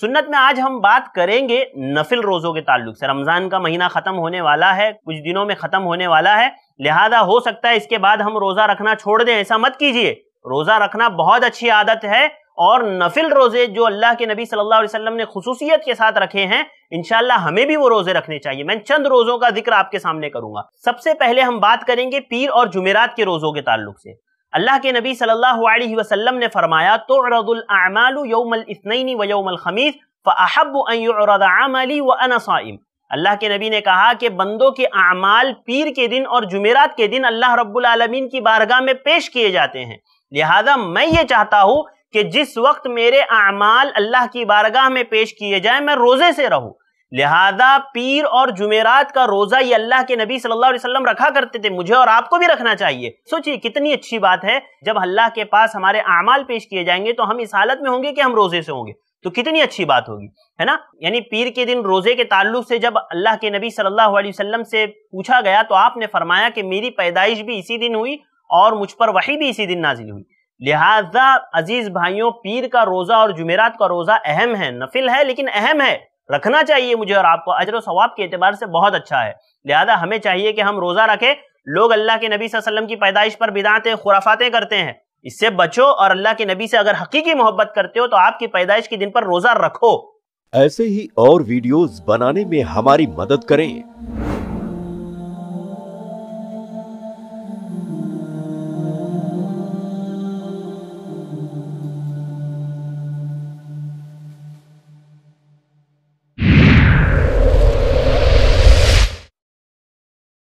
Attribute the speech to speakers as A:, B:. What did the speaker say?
A: सुन्नत में आज हम बात करेंगे नफिल रोज़ों के ताल्लुक से रमज़ान का महीना ख़त्म होने वाला है कुछ दिनों में ख़त्म होने वाला है लिहाजा हो सकता है इसके बाद हम रोज़ा रखना छोड़ दें ऐसा मत कीजिए रोज़ा रखना बहुत अच्छी आदत है और नफिल रोज़े जो अल्लाह के नबी सल्लल्लाहु अलैहि वसल्लम ने खसूसियत के साथ रखे हैं इनशाला हमें भी वो रोज़े रखने चाहिए मैं चंद रोज़ों का जिक्र आपके सामने करूंगा सबसे पहले हम बात करेंगे पीर और जुमेरात के रोज़ों के ताल्लुक से अल्लाह के नबी सल्लल्लाहु अलैहि वसल्लम ने फरमाया तो यौमलसनैनी व खमीस व अल्लाह के नबी ने कहा कि बंदों के अमाल पीर के दिन और जुमेरात के दिन अल्लाह रब्बुल आलमीन की बारगाह में पेश किए जाते हैं लिहाजा मैं ये चाहता हूँ कि जिस वक्त मेरे अमाल अल्लाह की बारगाह में पेश किए जाए मैं रोज़े से रहूँ लिहाजा पीर और जुमेरात का रोजा ये अल्लाह के नबी सल्लल्लाहु अलैहि वसल्लम रखा करते थे मुझे और आपको भी रखना चाहिए सोचिए कितनी अच्छी बात है जब अल्लाह के पास हमारे अमाल पेश किए जाएंगे तो हम इस हालत में होंगे कि हम रोजे से होंगे तो कितनी अच्छी बात होगी है ना यानी पीर के दिन रोजे के ताल्लुक से जब अल्लाह के नबी सल्लल्लाहु अलैहि वसल्लम से पूछा गया तो आपने फरमाया कि मेरी पैदाइश भी इसी दिन हुई और मुझ पर वही भी इसी दिन नाजिल हुई लिहाजा अजीज भाइयों पीर का रोजा और जुमेरात का रोजा अहम है नफिल है लेकिन अहम है रखना चाहिए मुझे और आपको अजर सवाब के अतबार से बहुत अच्छा है लिहाजा हमें चाहिए कि हम रोज़ा रखें लोग अल्लाह के नबी वसल्लम की पैदाइश पर बिदातें खुराफातें करते हैं इससे बचो और अल्लाह के नबी से अगर हकीकी मोहब्बत करते हो तो आपकी पैदाइश के दिन पर रोज़ा रखो
B: ऐसे ही और वीडियोस बनाने में हमारी मदद करें